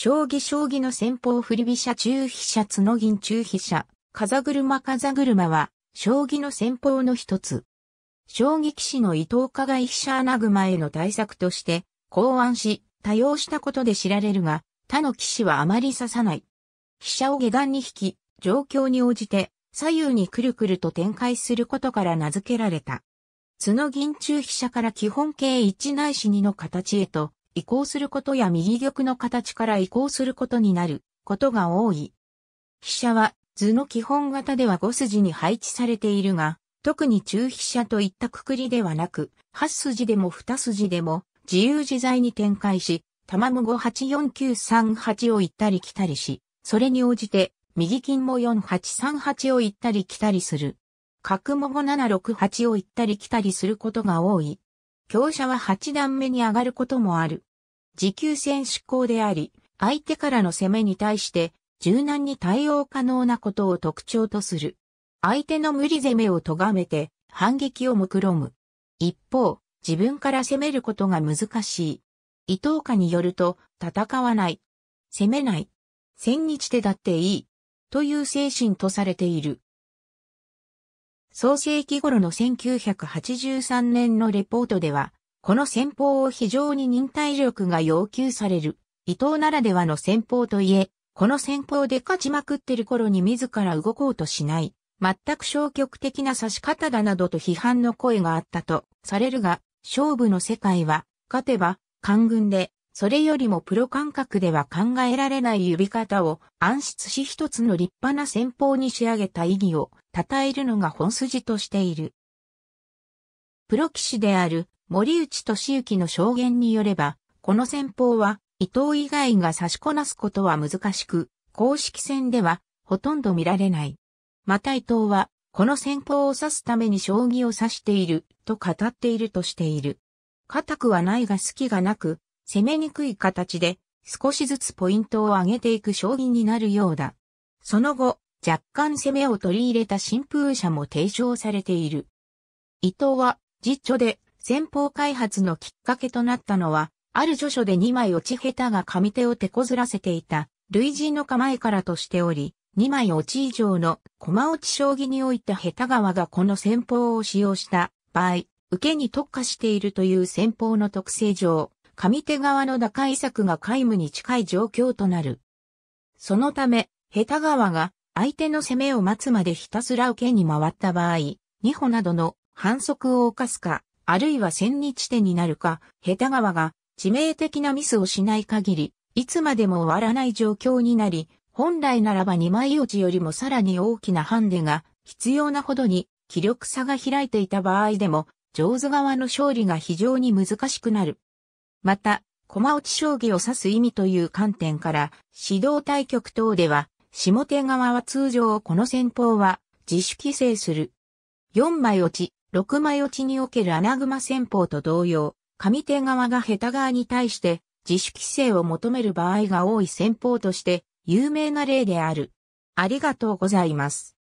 将棋将棋の先方振り飛車中飛車角銀中飛車、風車風車は、将棋の先方の一つ。将棋騎士の伊藤加賀飛車穴熊への対策として、考案し、多用したことで知られるが、他の騎士はあまり指さない。飛車を下段に引き、状況に応じて、左右にくるくると展開することから名付けられた。角銀中飛車から基本形1内子二2の形へと移行することや右玉の形から移行することになることが多い。飛車は図の基本型では5筋に配置されているが、特に中飛車といったくくりではなく、8筋でも2筋でも自由自在に展開し、玉も584938を行ったり来たりし、それに応じて右金も4838を行ったり来たりする。角も5768を行ったり来たりすることが多い。強者は8段目に上がることもある。持久戦執行であり、相手からの攻めに対して柔軟に対応可能なことを特徴とする。相手の無理攻めを咎めて反撃をくろむ。一方、自分から攻めることが難しい。伊藤家によると、戦わない。攻めない。千日手だっていい。という精神とされている。創世紀頃の1983年のレポートでは、この戦法を非常に忍耐力が要求される。伊藤ならではの戦法といえ、この戦法で勝ちまくってる頃に自ら動こうとしない。全く消極的な指し方だなどと批判の声があったとされるが、勝負の世界は、勝てば、官軍で、それよりもプロ感覚では考えられない指方を暗室し一つの立派な戦法に仕上げた意義を称えるのが本筋としている。プロ騎士である森内俊之の証言によれば、この戦法は伊藤以外が差しこなすことは難しく、公式戦ではほとんど見られない。また伊藤は、この戦法を指すために将棋を指していると語っているとしている。硬くはないが隙がなく、攻めにくい形で少しずつポイントを上げていく将棋になるようだ。その後、若干攻めを取り入れた新風車も提唱されている。伊藤は、実著で先方開発のきっかけとなったのは、ある著書で2枚落ち下手が上手を手こずらせていた、類似の構えからとしており、2枚落ち以上の駒落ち将棋において下手側がこの戦法を使用した場合、受けに特化しているという戦法の特性上、上手側の打開策が皆無に近い状況となる。そのため、下手側が相手の攻めを待つまでひたすら受けに回った場合、二歩などの反則を犯すか、あるいは千日手になるか、下手川が致命的なミスをしない限り、いつまでも終わらない状況になり、本来ならば二枚落ちよりもさらに大きなハンデが必要なほどに気力差が開いていた場合でも、上手側の勝利が非常に難しくなる。また、駒落ち将棋を指す意味という観点から、指導対局等では、下手側は通常この戦法は自主規制する。4枚落ち、六枚落ちにおける穴熊戦法と同様、上手側が下手側に対して自主規制を求める場合が多い戦法として有名な例である。ありがとうございます。